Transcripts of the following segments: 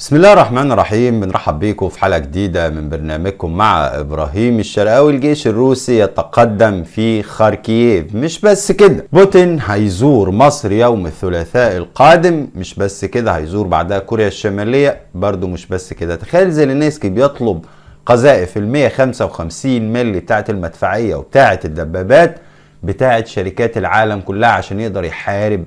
بسم الله الرحمن الرحيم بنرحب بيكم في حلقة جديدة من برنامجكم مع إبراهيم الشرقاوي الجيش الروسي يتقدم في خاركييف مش بس كده بوتين هيزور مصر يوم الثلاثاء القادم مش بس كده هيزور بعدها كوريا الشمالية برضو مش بس كده تخيل زيلينسكي بيطلب قذائف ال 155 مللي بتاعة المدفعية وبتاعة الدبابات بتاعة شركات العالم كلها عشان يقدر يحارب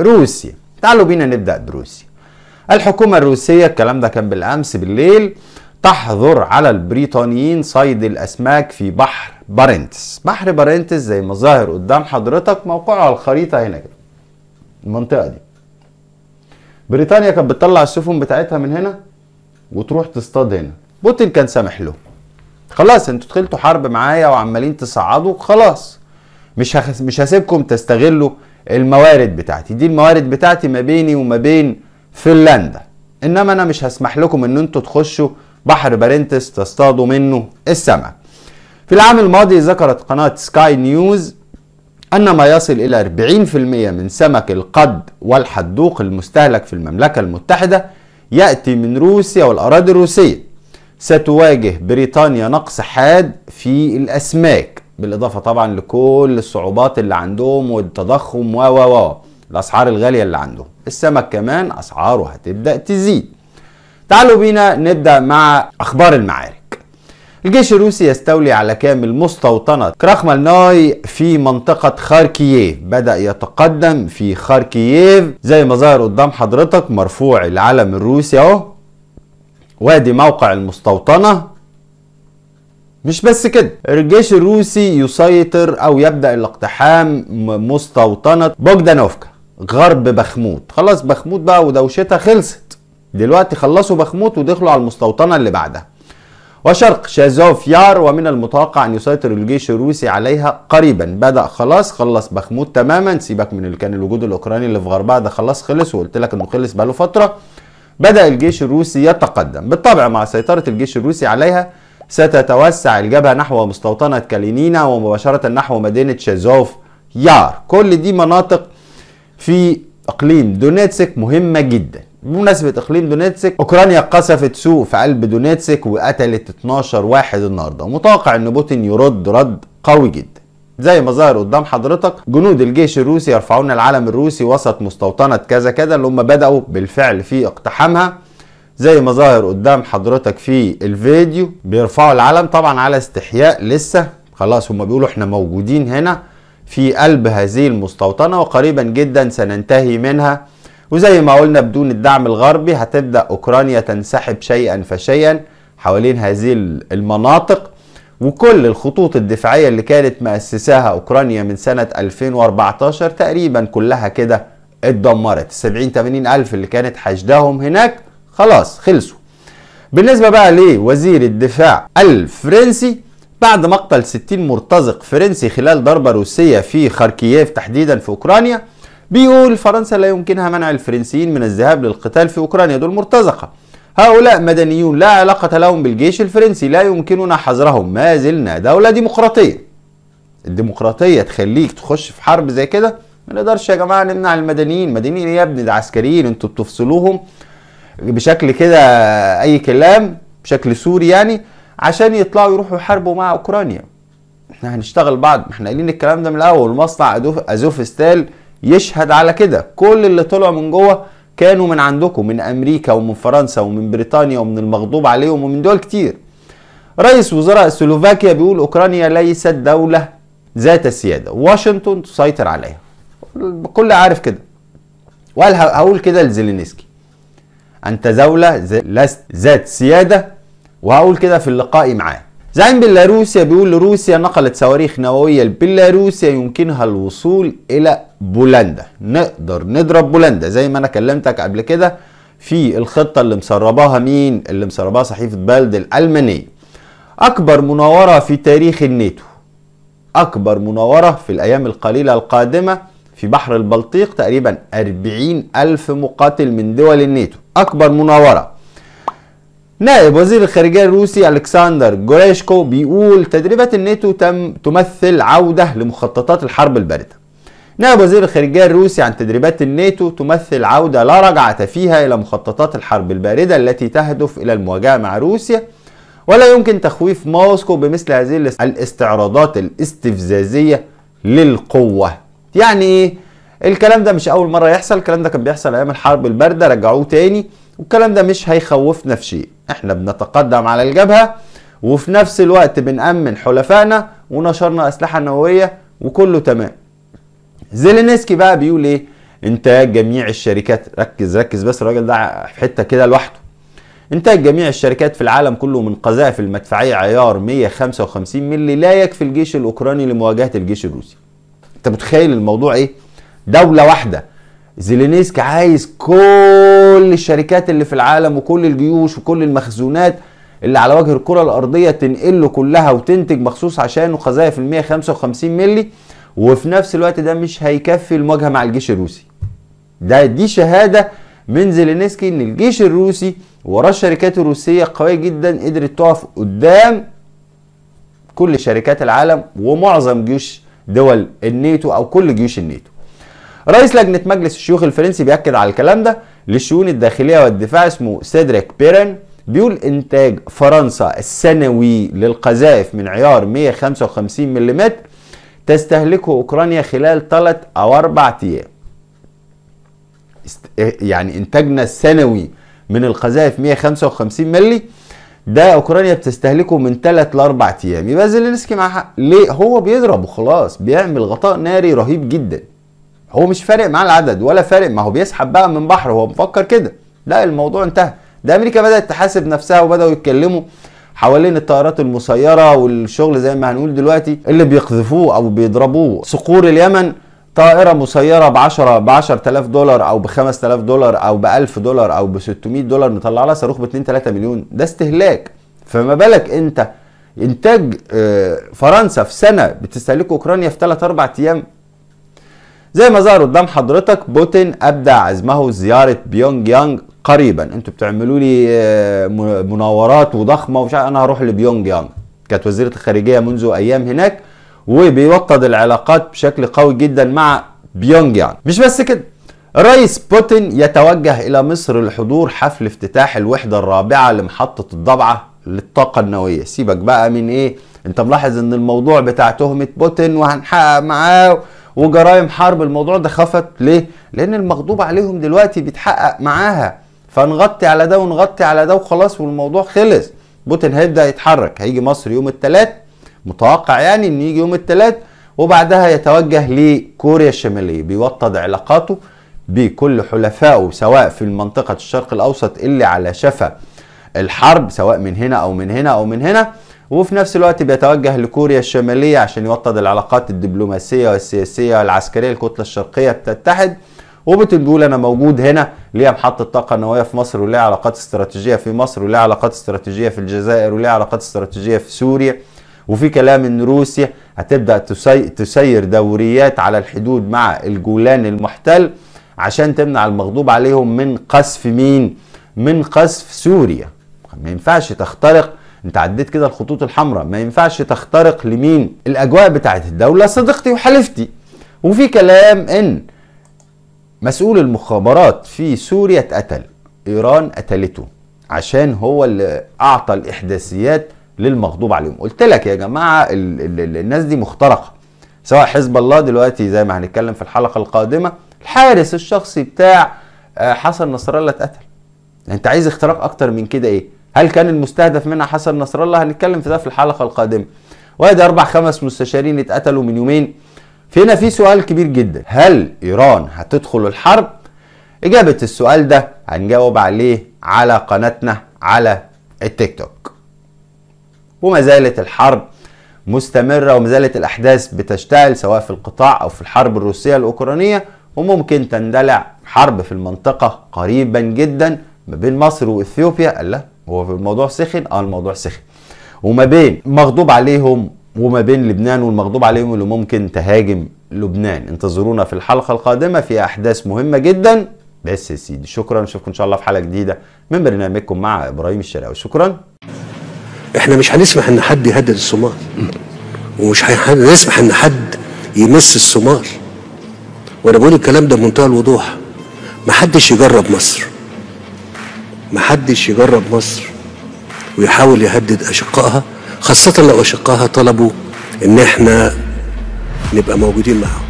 روسيا تعالوا بينا نبدأ بروسيا الحكومة الروسية الكلام ده كان بالأمس بالليل تحظر على البريطانيين صيد الأسماك في بحر بارنتس بحر بارنتس زي ما ظاهر قدام حضرتك موقعه على الخريطة هنا كده المنطقة دي بريطانيا كانت بتطلع السفن بتاعتها من هنا وتروح تصطاد هنا بوتين كان سامح له خلاص انتوا دخلتوا حرب معايا وعمالين تصعدوا خلاص مش مش هسيبكم تستغلوا الموارد بتاعتي دي الموارد بتاعتي ما بيني وما بين فنلندا انما انا مش هسمح لكم ان انتوا تخشوا بحر بارنتس تصطادوا منه السمك في العام الماضي ذكرت قناة سكاي نيوز أن ما يصل إلى 40% من سمك القد والحدوق المستهلك في المملكة المتحدة يأتي من روسيا والأراضي الروسية ستواجه بريطانيا نقص حاد في الأسماك بالإضافة طبعا لكل الصعوبات اللي عندهم والتضخم و و و الأسعار الغالية اللي عندهم السمك كمان أسعاره هتبدأ تزيد تعالوا بينا نبدأ مع أخبار المعارك الجيش الروسي يستولي على كامل مستوطنة كراخمالناي في منطقة خاركييف بدأ يتقدم في خاركييف زي ما ظهر قدام حضرتك مرفوع العلم الروسي اهو وادي موقع المستوطنة مش بس كده الجيش الروسي يسيطر او يبدأ الاقتحام مستوطنة بوغدانوفكا غرب بخموت خلاص بخموت بقى ودوشتها خلصت دلوقتي خلصوا بخموت ودخلوا على المستوطنة اللي بعدها وشرق شازوفيار ومن المتوقع أن يسيطر الجيش الروسي عليها قريبا بدأ خلاص خلص بخموت تماما سيبك من اللي كان الوجود الأوكراني اللي في غربها ده خلاص خلص وقلت لك أنه خلص بقاله فترة بدأ الجيش الروسي يتقدم بالطبع مع سيطرة الجيش الروسي عليها ستتوسع الجبهة نحو مستوطنة كالينينا ومباشرة نحو مدينة شازوف يار كل دي مناطق في اقليم دونيتسك مهمه جدا بمناسبة اقليم دونيتسك اوكرانيا قصفت سوق في قلب دونيتسك وقتلت 12 واحد النهارده ومتوقع ان بوتين يرد رد قوي جدا زي ما ظهر قدام حضرتك جنود الجيش الروسي يرفعون العلم الروسي وسط مستوطنة كذا كذا اللي هم بدأوا بالفعل في اقتحامها زي ما ظاهر قدام حضرتك في الفيديو بيرفعوا العلم طبعا على استحياء لسه خلاص هم بيقولوا احنا موجودين هنا في قلب هذه المستوطنة وقريبا جدا سننتهي منها وزي ما قلنا بدون الدعم الغربي هتبدأ أوكرانيا تنسحب شيئا فشيئا حوالين هذه المناطق وكل الخطوط الدفاعية اللي كانت مأسساها أوكرانيا من سنة 2014 تقريبا كلها كده اتدمرت 70 80 ألف اللي كانت حشدهم هناك خلاص خلصوا بالنسبة بقى لوزير الدفاع الفرنسي بعد مقتل 60 مرتزق فرنسي خلال ضربة روسية في خاركييف تحديدا في أوكرانيا بيقول فرنسا لا يمكنها منع الفرنسيين من الذهاب للقتال في أوكرانيا دول مرتزقة هؤلاء مدنيون لا علاقة لهم بالجيش الفرنسي لا يمكننا حظرهم ما زلنا دولة ديمقراطية الديمقراطية تخليك تخش في حرب زي كده ما نقدرش يا جماعة نمنع المدنيين مدنيين يا ابني ده عسكريين انتوا بتفصلوهم بشكل كده اي كلام بشكل سوري يعني عشان يطلعوا يروحوا يحاربوا مع اوكرانيا احنا هنشتغل بعض ما احنا قايلين الكلام ده من الاول مصنع ازوف ستال يشهد على كده كل اللي طلعوا من جوه كانوا من عندكم من امريكا ومن فرنسا ومن بريطانيا ومن المغضوب عليهم ومن دول كتير رئيس وزراء سلوفاكيا بيقول اوكرانيا ليست دولة ذات سيادة واشنطن تسيطر عليها الكل عارف كده وقال هقول كده لزيلينسكي انت دولة لست ذات سيادة وهقول كده في اللقاء معاه زعيم بيلاروسيا بيقول روسيا نقلت صواريخ نووية لبيلاروسيا يمكنها الوصول إلى بولندا نقدر نضرب بولندا زي ما أنا كلمتك قبل كده في الخطة اللي مسرباها مين اللي مسرباها صحيفة بلد الألمانية أكبر مناورة في تاريخ الناتو أكبر مناورة في الأيام القليلة القادمة في بحر البلطيق تقريبا 40 ألف مقاتل من دول الناتو أكبر مناورة نائب وزير الخارجية الروسي ألكسندر جوريشكو بيقول تدريبات الناتو تم تمثل عودة لمخططات الحرب الباردة نائب وزير الخارجية الروسي عن تدريبات الناتو تمثل عودة لا رجعة فيها إلى مخططات الحرب الباردة التي تهدف إلى المواجهة مع روسيا ولا يمكن تخويف موسكو بمثل هذه الاستعراضات الاستفزازية للقوة يعني ايه الكلام ده مش أول مرة يحصل الكلام ده كان بيحصل أيام الحرب الباردة رجعوه تاني والكلام ده مش هيخوفنا في شيء احنا بنتقدم على الجبهة وفي نفس الوقت بنأمن حلفائنا ونشرنا أسلحة نووية وكله تمام زيلينسكي بقى بيقول ايه انتاج جميع الشركات ركز ركز بس الراجل ده في حتة كده لوحده انتاج جميع الشركات في العالم كله من قذائف المدفعية عيار 155 مللي لا يكفي الجيش الأوكراني لمواجهة الجيش الروسي انت متخيل الموضوع ايه دولة واحدة زيلينسكي عايز كل الشركات اللي في العالم وكل الجيوش وكل المخزونات اللي على وجه الكرة الأرضية تنقل له كلها وتنتج مخصوص عشانه قذائف في المية 55 مللي وفي نفس الوقت ده مش هيكفي المواجهة مع الجيش الروسي ده دي شهادة من زيلينسكي إن الجيش الروسي وراه الشركات الروسية قوية جدا قدرت تقف قدام كل شركات العالم ومعظم جيوش دول الناتو أو كل جيوش الناتو رئيس لجنة مجلس الشيوخ الفرنسي بيأكد على الكلام ده للشؤون الداخلية والدفاع اسمه سيدريك بيرن بيقول إنتاج فرنسا السنوي للقذائف من عيار 155 ملم تستهلكه أوكرانيا خلال 3 أو 4 أيام يعني إنتاجنا السنوي من القذائف 155 مللي ده اوكرانيا بتستهلكه من 3 ل 4 ايام يبقى زيلينسكي معاه حق ليه هو بيضرب وخلاص بيعمل غطاء ناري رهيب جدا هو مش فارق معاه العدد ولا فارق ما هو بيسحب بقى من بحر هو مفكر كده لا الموضوع انتهى ده امريكا بدات تحاسب نفسها وبداوا يتكلموا حوالين الطائرات المسيره والشغل زي ما هنقول دلوقتي اللي بيقذفوه او بيضربوه صقور اليمن طائرة مسيرة ب 10 ب 10000 دولار أو ب 5000 دولار أو ب 1000 دولار أو ب 600 دولار نطلع لها صاروخ ب 2 3 مليون ده استهلاك فما بالك أنت إنتاج آه، فرنسا في سنة بتستهلكه أوكرانيا في 3 4 أيام زي ما ظهر قدام حضرتك بوتين ابدى عزمه زياره بيونج يانج قريبا انتوا بتعملوا لي آه، مناورات وضخمه ومش انا هروح لبيونج يانج كانت وزيره الخارجيه منذ ايام هناك وبيوطد العلاقات بشكل قوي جدا مع بيونج يانج مش بس كده الرئيس بوتين يتوجه الى مصر لحضور حفل افتتاح الوحده الرابعه لمحطه الضبعه للطاقه النوويه سيبك بقى من ايه انت ملاحظ ان الموضوع بتاع تهمه بوتين وهنحقق معاه وجرائم حرب الموضوع ده خفت ليه؟ لأن المغضوب عليهم دلوقتي بيتحقق معاها فنغطي على ده ونغطي على ده وخلاص والموضوع خلص بوتين هيبدأ يتحرك هيجي مصر يوم الثلاث متوقع يعني إن يجي يوم الثلاث وبعدها يتوجه لكوريا الشمالية بيوطد علاقاته بكل حلفائه سواء في منطقة الشرق الأوسط اللي على شفا الحرب سواء من هنا أو من هنا أو من هنا وفي نفس الوقت بيتوجه لكوريا الشمالية عشان يوطد العلاقات الدبلوماسية والسياسية والعسكرية الكتلة الشرقية بتتحد وبتقول انا موجود هنا ليه محطه طاقه نوويه في مصر وليه علاقات استراتيجيه في مصر وليه علاقات استراتيجيه في الجزائر وليه علاقات استراتيجيه في سوريا وفي كلام ان روسيا هتبدا تسير دوريات على الحدود مع الجولان المحتل عشان تمنع المغضوب عليهم من قصف مين؟ من قصف سوريا ما ينفعش تخترق انت عديت كده الخطوط الحمراء ما ينفعش تخترق لمين الاجواء بتاعت الدوله صديقتي وحلفتي وفي كلام ان مسؤول المخابرات في سوريا اتقتل ايران قتلته عشان هو اللي اعطى الاحداثيات للمغضوب عليهم قلت لك يا جماعه الـ الـ الناس دي مخترقه سواء حزب الله دلوقتي زي ما هنتكلم في الحلقه القادمه الحارس الشخصي بتاع آه، حسن نصر الله اتقتل يعني انت عايز اختراق اكتر من كده ايه هل كان المستهدف منها حسن نصر الله هنتكلم في ده في الحلقه القادمه وادي اربع خمس مستشارين اتقتلوا من يومين فينا في سؤال كبير جدا هل ايران هتدخل الحرب اجابه السؤال ده هنجاوب عليه على قناتنا على التيك توك وما زالت الحرب مستمرة وما زالت الأحداث بتشتعل سواء في القطاع أو في الحرب الروسية الأوكرانية وممكن تندلع حرب في المنطقة قريبا جدا ما بين مصر وإثيوبيا قال هو الموضوع سخن اه الموضوع سخن وما بين مغضوب عليهم وما بين لبنان والمغضوب عليهم اللي ممكن تهاجم لبنان انتظرونا في الحلقه القادمه في احداث مهمه جدا بس يا سيدي شكرا نشوفكم ان شاء الله في حلقه جديده من برنامجكم مع ابراهيم الشراوي شكرا احنا مش هنسمح ان حد يهدد الصومال ومش هنسمح ان حد يمس الصومال وانا بقول الكلام ده بمنتهى الوضوح محدش يجرب مصر محدش يجرب مصر ويحاول يهدد أشقائها خاصة لو أشقائها طلبوا إن إحنا نبقى موجودين معاهم